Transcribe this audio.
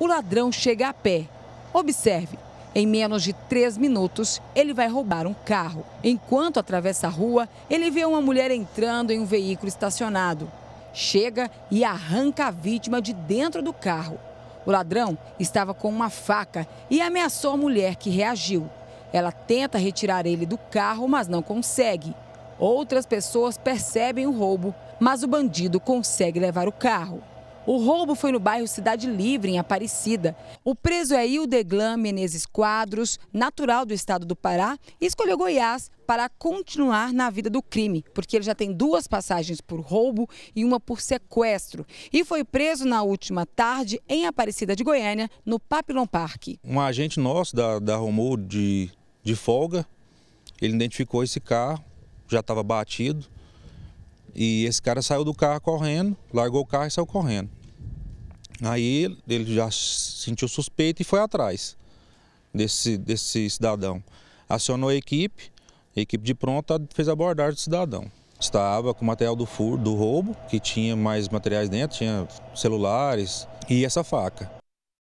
o ladrão chega a pé. Observe, em menos de três minutos, ele vai roubar um carro. Enquanto atravessa a rua, ele vê uma mulher entrando em um veículo estacionado. Chega e arranca a vítima de dentro do carro. O ladrão estava com uma faca e ameaçou a mulher que reagiu. Ela tenta retirar ele do carro, mas não consegue. Outras pessoas percebem o roubo, mas o bandido consegue levar o carro. O roubo foi no bairro Cidade Livre, em Aparecida. O preso é Hildeglan Menezes Quadros, natural do estado do Pará, e escolheu Goiás para continuar na vida do crime, porque ele já tem duas passagens por roubo e uma por sequestro. E foi preso na última tarde em Aparecida de Goiânia, no Papilon Park. Um agente nosso da, da Romul de, de folga, ele identificou esse carro, já estava batido. E esse cara saiu do carro correndo, largou o carro e saiu correndo. Aí ele já sentiu suspeito e foi atrás desse, desse cidadão. Acionou a equipe, a equipe de pronta fez abordagem do cidadão. Estava com material do furo, do roubo, que tinha mais materiais dentro, tinha celulares e essa faca.